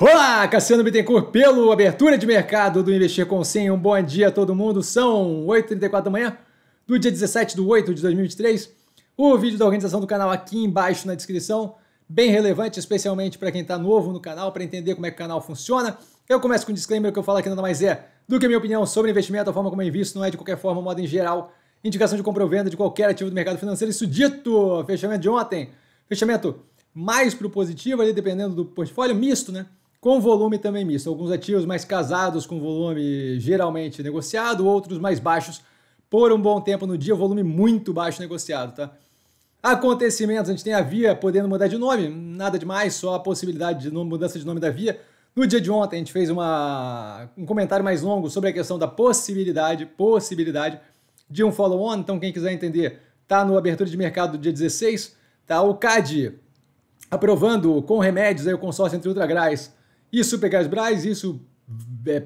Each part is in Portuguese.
Olá, Cassiano Bittencourt pelo Abertura de Mercado do Investir com 100. Um bom dia a todo mundo. São 8h34 da manhã do dia 17 de 8 de 2023. O vídeo da organização do canal aqui embaixo na descrição. Bem relevante, especialmente para quem está novo no canal, para entender como é que o canal funciona. Eu começo com um disclaimer que eu falo aqui nada mais é do que a minha opinião sobre investimento, a forma como eu invisto, não é de qualquer forma, modo em geral, indicação de compra ou venda de qualquer ativo do mercado financeiro. Isso dito, fechamento de ontem, fechamento mais pro positivo ali, dependendo do portfólio, misto, né? com volume também misto. Alguns ativos mais casados com volume geralmente negociado, outros mais baixos por um bom tempo no dia, volume muito baixo negociado, tá? Acontecimentos, a gente tem a Via podendo mudar de nome, nada demais, só a possibilidade de mudança de nome da Via. No dia de ontem a gente fez uma, um comentário mais longo sobre a questão da possibilidade, possibilidade de um follow-on, então quem quiser entender, tá no abertura de mercado do dia 16, tá o CAD aprovando com remédios aí o consórcio entre Ultragrais, isso, Pegas Braz, isso é,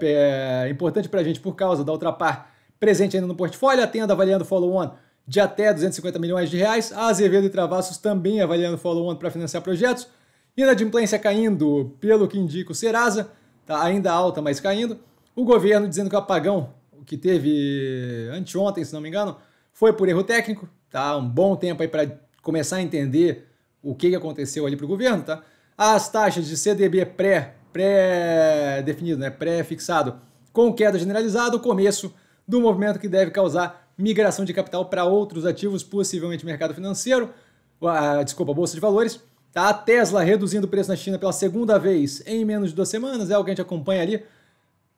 é, é importante para a gente por causa da Ultrapar presente ainda no portfólio, a Tenda avaliando follow-on de até 250 milhões de reais, a Azevedo e Travassos também avaliando follow-on para financiar projetos, e na adimplência caindo, pelo que indica o Serasa, tá ainda alta, mas caindo, o governo dizendo que o apagão que teve anteontem, se não me engano, foi por erro técnico, tá um bom tempo aí para começar a entender o que aconteceu ali para o governo, tá? As taxas de CDB pré, pré-definido, né, pré-fixado, com queda generalizada, o começo do movimento que deve causar migração de capital para outros ativos, possivelmente mercado financeiro, desculpa, bolsa de valores. Tá? A Tesla reduzindo o preço na China pela segunda vez em menos de duas semanas, é algo que a gente acompanha ali.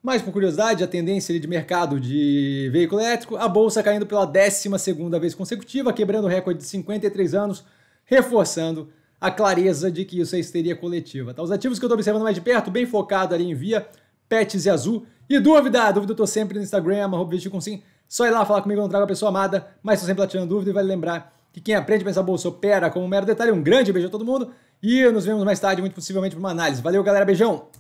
mais por curiosidade, a tendência de mercado de veículo elétrico, a bolsa caindo pela 12 vez consecutiva, quebrando o recorde de 53 anos, reforçando a clareza de que isso é histeria coletiva. Tá? Os ativos que eu estou observando mais de perto, bem focado ali em via, pets e azul. E dúvida, dúvida eu estou sempre no Instagram, arroba sim. Só ir lá falar comigo, eu não trago a pessoa amada, mas estou sempre lá tirando dúvida e vale lembrar que quem aprende a pensar bolsa opera como um mero detalhe. Um grande beijo a todo mundo e nos vemos mais tarde, muito possivelmente, para uma análise. Valeu, galera, beijão!